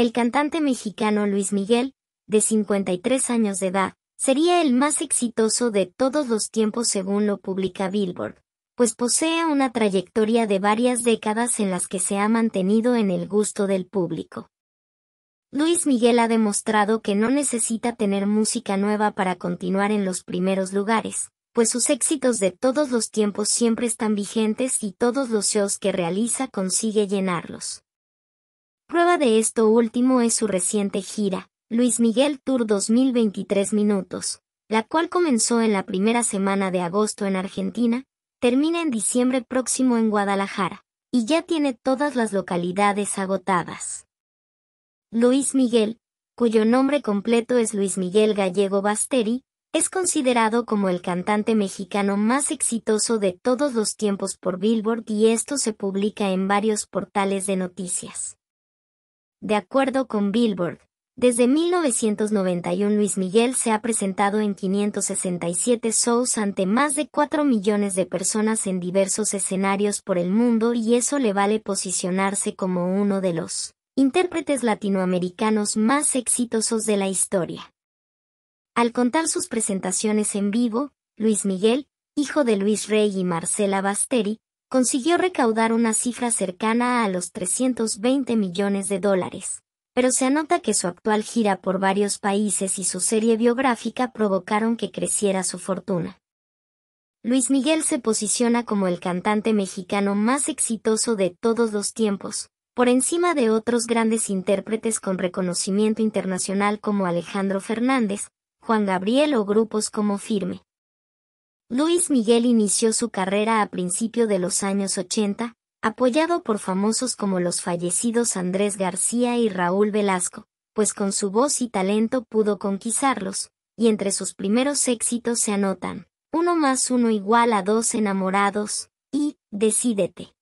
El cantante mexicano Luis Miguel, de 53 años de edad, sería el más exitoso de todos los tiempos según lo publica Billboard, pues posee una trayectoria de varias décadas en las que se ha mantenido en el gusto del público. Luis Miguel ha demostrado que no necesita tener música nueva para continuar en los primeros lugares, pues sus éxitos de todos los tiempos siempre están vigentes y todos los shows que realiza consigue llenarlos. Prueba de esto último es su reciente gira, Luis Miguel Tour 2023 minutos, la cual comenzó en la primera semana de agosto en Argentina, termina en diciembre próximo en Guadalajara, y ya tiene todas las localidades agotadas. Luis Miguel, cuyo nombre completo es Luis Miguel Gallego Basteri, es considerado como el cantante mexicano más exitoso de todos los tiempos por Billboard y esto se publica en varios portales de noticias. De acuerdo con Billboard, desde 1991 Luis Miguel se ha presentado en 567 shows ante más de 4 millones de personas en diversos escenarios por el mundo y eso le vale posicionarse como uno de los intérpretes latinoamericanos más exitosos de la historia. Al contar sus presentaciones en vivo, Luis Miguel, hijo de Luis Rey y Marcela Basteri, consiguió recaudar una cifra cercana a los 320 millones de dólares. Pero se anota que su actual gira por varios países y su serie biográfica provocaron que creciera su fortuna. Luis Miguel se posiciona como el cantante mexicano más exitoso de todos los tiempos, por encima de otros grandes intérpretes con reconocimiento internacional como Alejandro Fernández, Juan Gabriel o grupos como Firme. Luis Miguel inició su carrera a principio de los años 80, apoyado por famosos como los fallecidos Andrés García y Raúl Velasco, pues con su voz y talento pudo conquistarlos, y entre sus primeros éxitos se anotan, uno más uno igual a dos enamorados, y, decídete.